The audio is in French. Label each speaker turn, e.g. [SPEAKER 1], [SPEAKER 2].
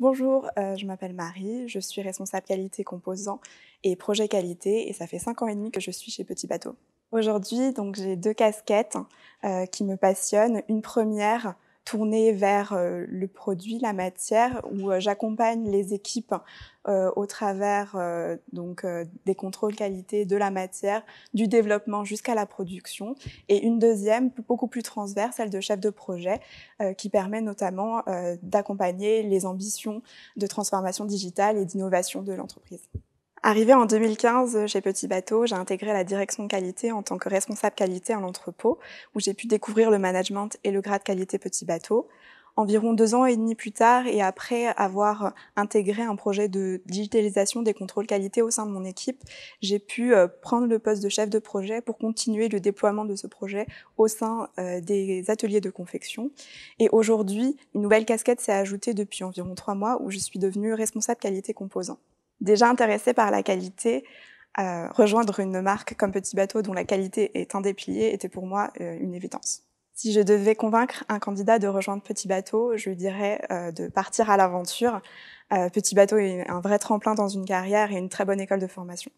[SPEAKER 1] Bonjour, euh, je m'appelle Marie, je suis responsable qualité composant et projet qualité et ça fait cinq ans et demi que je suis chez Petit Bateau. Aujourd'hui, donc j'ai deux casquettes euh, qui me passionnent. Une première tournée vers euh, le produit, la matière, où euh, j'accompagne les équipes euh, au travers donc des contrôles qualité de la matière, du développement jusqu'à la production, et une deuxième beaucoup plus transverse, celle de chef de projet, qui permet notamment d'accompagner les ambitions de transformation digitale et d'innovation de l'entreprise. Arrivée en 2015 euh, chez Petit Bateau, j'ai intégré la direction qualité en tant que responsable qualité à l'entrepôt, où j'ai pu découvrir le management et le grade qualité Petit Bateau. Environ deux ans et demi plus tard, et après avoir intégré un projet de digitalisation des contrôles qualité au sein de mon équipe, j'ai pu euh, prendre le poste de chef de projet pour continuer le déploiement de ce projet au sein euh, des ateliers de confection. Et aujourd'hui, une nouvelle casquette s'est ajoutée depuis environ trois mois, où je suis devenue responsable qualité composant déjà intéressé par la qualité, euh, rejoindre une marque comme Petit Bateau dont la qualité est un des piliers était pour moi euh, une évidence. Si je devais convaincre un candidat de rejoindre Petit Bateau, je lui dirais euh, de partir à l'aventure. Petit Bateau est un vrai tremplin dans une carrière et une très bonne école de formation.